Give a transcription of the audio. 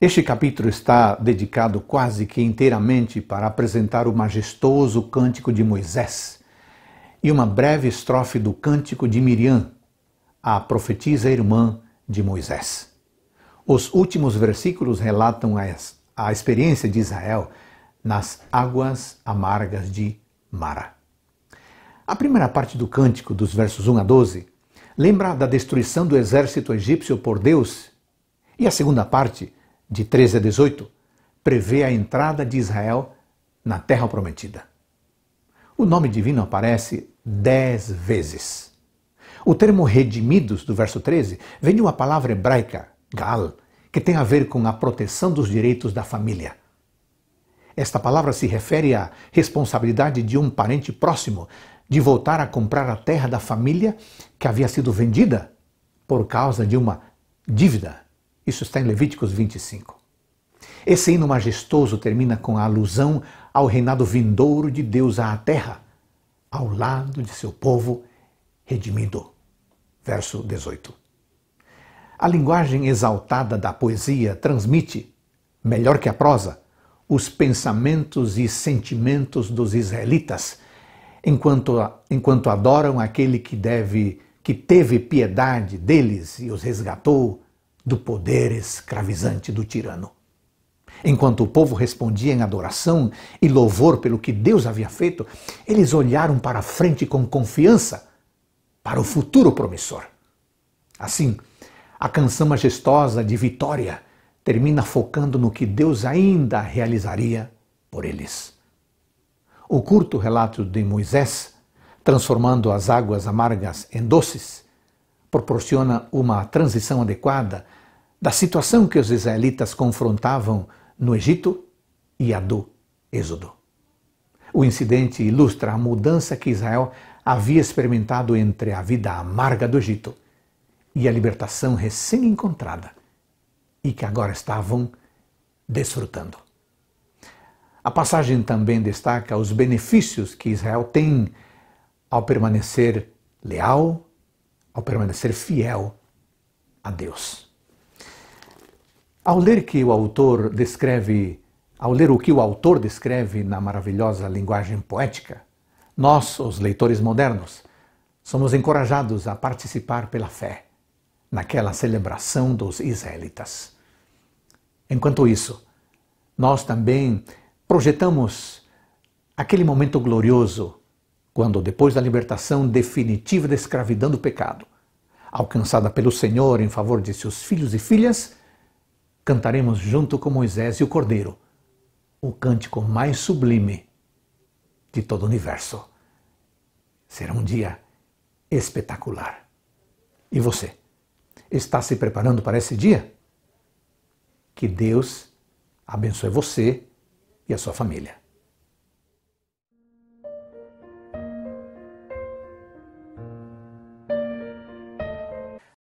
Este capítulo está dedicado quase que inteiramente para apresentar o majestoso Cântico de Moisés e uma breve estrofe do Cântico de Miriam, a profetisa irmã de Moisés. Os últimos versículos relatam a experiência de Israel nas águas amargas de Mara. A primeira parte do cântico, dos versos 1 a 12, lembra da destruição do exército egípcio por Deus, e a segunda parte de 13 a 18, prevê a entrada de Israel na Terra Prometida. O nome divino aparece dez vezes. O termo redimidos do verso 13 vem de uma palavra hebraica, gal, que tem a ver com a proteção dos direitos da família. Esta palavra se refere à responsabilidade de um parente próximo de voltar a comprar a terra da família que havia sido vendida por causa de uma dívida isso está em Levíticos 25. Esse hino majestoso termina com a alusão ao reinado vindouro de Deus à terra, ao lado de seu povo redimido. Verso 18. A linguagem exaltada da poesia transmite, melhor que a prosa, os pensamentos e sentimentos dos israelitas, enquanto, enquanto adoram aquele que deve, que teve piedade deles e os resgatou do poder escravizante do tirano. Enquanto o povo respondia em adoração e louvor pelo que Deus havia feito, eles olharam para a frente com confiança para o futuro promissor. Assim, a canção majestosa de vitória termina focando no que Deus ainda realizaria por eles. O curto relato de Moisés, transformando as águas amargas em doces, proporciona uma transição adequada da situação que os israelitas confrontavam no Egito e a do Êxodo. O incidente ilustra a mudança que Israel havia experimentado entre a vida amarga do Egito e a libertação recém-encontrada e que agora estavam desfrutando. A passagem também destaca os benefícios que Israel tem ao permanecer leal ao permanecer fiel a Deus. Ao ler que o autor descreve, ao ler o que o autor descreve na maravilhosa linguagem poética, nós, os leitores modernos, somos encorajados a participar pela fé naquela celebração dos israelitas. Enquanto isso, nós também projetamos aquele momento glorioso quando, depois da libertação definitiva da escravidão do pecado, alcançada pelo Senhor em favor de seus filhos e filhas, cantaremos junto com Moisés e o Cordeiro o cântico mais sublime de todo o universo. Será um dia espetacular. E você? Está se preparando para esse dia? Que Deus abençoe você e a sua família.